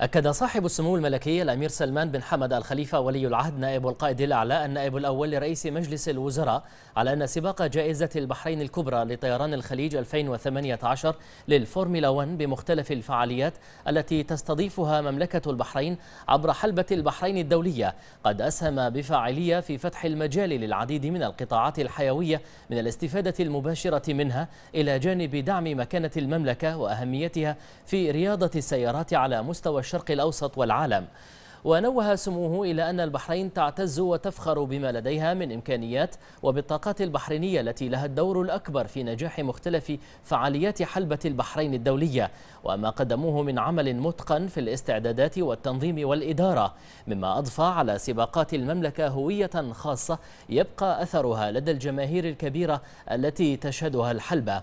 أكد صاحب السمو الملكي الأمير سلمان بن حمد الخليفة ولي العهد نائب القائد الأعلى النائب الأول لرئيس مجلس الوزراء على أن سباق جائزة البحرين الكبرى لطيران الخليج 2018 للفورمولا 1 بمختلف الفعاليات التي تستضيفها مملكة البحرين عبر حلبة البحرين الدولية قد أسهم بفاعلية في فتح المجال للعديد من القطاعات الحيوية من الاستفادة المباشرة منها إلى جانب دعم مكانة المملكة وأهميتها في رياضة السيارات على مستوى الشرق الأوسط والعالم ونوه سموه إلى أن البحرين تعتز وتفخر بما لديها من إمكانيات وبالطاقات البحرينية التي لها الدور الأكبر في نجاح مختلف فعاليات حلبة البحرين الدولية وما قدموه من عمل متقن في الاستعدادات والتنظيم والإدارة مما أضفى على سباقات المملكة هوية خاصة يبقى أثرها لدى الجماهير الكبيرة التي تشهدها الحلبة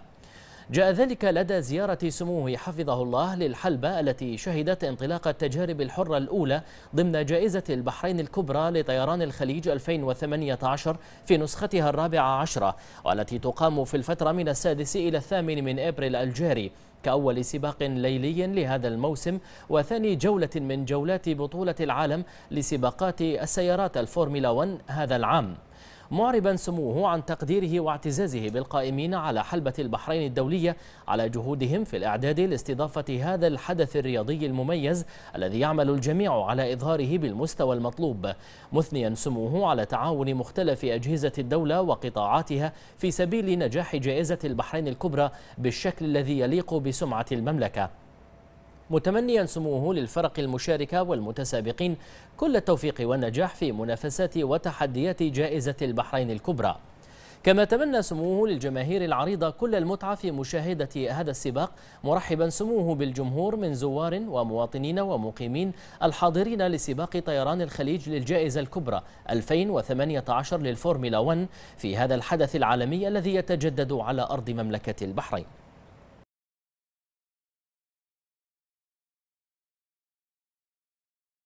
جاء ذلك لدى زيارة سموه حفظه الله للحلبة التي شهدت انطلاق التجارب الحرة الأولى ضمن جائزة البحرين الكبرى لطيران الخليج 2018 في نسختها الرابعة عشرة والتي تقام في الفترة من السادس إلى الثامن من أبريل الجاري كأول سباق ليلي لهذا الموسم وثاني جولة من جولات بطولة العالم لسباقات السيارات الفورميلا 1 هذا العام معربا سموه عن تقديره واعتزازه بالقائمين على حلبة البحرين الدولية على جهودهم في الإعداد لاستضافة هذا الحدث الرياضي المميز الذي يعمل الجميع على إظهاره بالمستوى المطلوب مثنيا سموه على تعاون مختلف أجهزة الدولة وقطاعاتها في سبيل نجاح جائزة البحرين الكبرى بالشكل الذي يليق بسمعة المملكة متمنيا سموه للفرق المشاركة والمتسابقين كل التوفيق والنجاح في منافسات وتحديات جائزة البحرين الكبرى كما تمنى سموه للجماهير العريضة كل المتعة في مشاهدة هذا السباق مرحبا سموه بالجمهور من زوار ومواطنين ومقيمين الحاضرين لسباق طيران الخليج للجائزة الكبرى 2018 للفورمولا 1 في هذا الحدث العالمي الذي يتجدد على أرض مملكة البحرين